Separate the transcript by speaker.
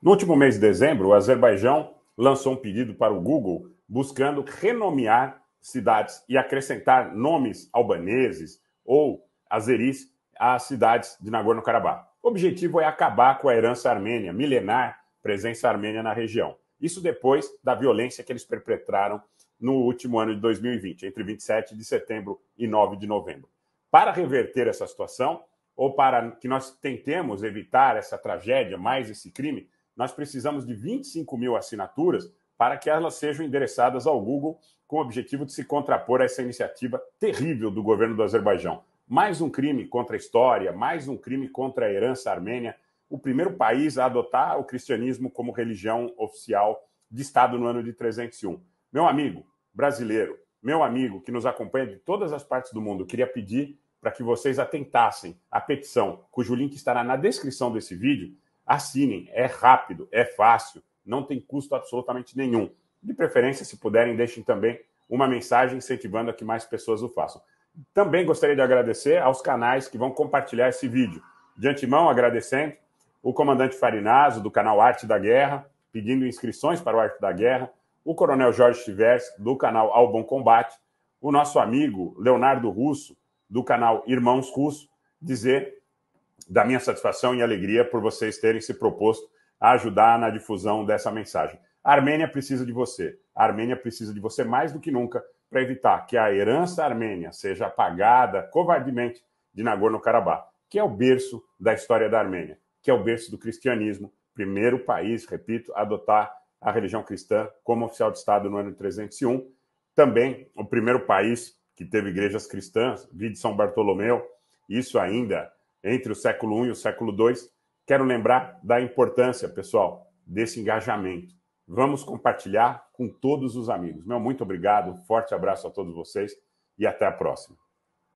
Speaker 1: No último mês de dezembro, o Azerbaijão lançou um pedido para o Google buscando renomear cidades e acrescentar nomes albaneses ou azeris às cidades de Nagorno-Karabakh. O objetivo é acabar com a herança armênia, milenar presença armênia na região. Isso depois da violência que eles perpetraram no último ano de 2020, entre 27 de setembro e 9 de novembro. Para reverter essa situação, ou para que nós tentemos evitar essa tragédia, mais esse crime, nós precisamos de 25 mil assinaturas para que elas sejam endereçadas ao Google com o objetivo de se contrapor a essa iniciativa terrível do governo do Azerbaijão. Mais um crime contra a história, mais um crime contra a herança armênia, o primeiro país a adotar o cristianismo como religião oficial de Estado no ano de 301. Meu amigo brasileiro, meu amigo que nos acompanha de todas as partes do mundo, queria pedir para que vocês atentassem à petição, cujo link estará na descrição desse vídeo, assinem. É rápido, é fácil, não tem custo absolutamente nenhum. De preferência, se puderem, deixem também uma mensagem incentivando a que mais pessoas o façam. Também gostaria de agradecer aos canais que vão compartilhar esse vídeo. De antemão, agradecendo o comandante Farinazo, do canal Arte da Guerra, pedindo inscrições para o Arte da Guerra, o coronel Jorge Tivers, do canal Ao Bom Combate, o nosso amigo Leonardo Russo, do canal Irmãos Russo, dizer da minha satisfação e alegria por vocês terem se proposto a ajudar na difusão dessa mensagem. A Armênia precisa de você. A Armênia precisa de você mais do que nunca para evitar que a herança armênia seja apagada covardemente de Nagorno-Karabakh, que é o berço da história da Armênia, que é o berço do cristianismo, primeiro país, repito, a adotar a religião cristã como oficial de Estado no ano 301. Também o primeiro país que teve igrejas cristãs, vi de São Bartolomeu, isso ainda entre o século I e o século II. Quero lembrar da importância, pessoal, desse engajamento. Vamos compartilhar com todos os amigos. Meu muito obrigado, forte abraço a todos vocês e até a próxima.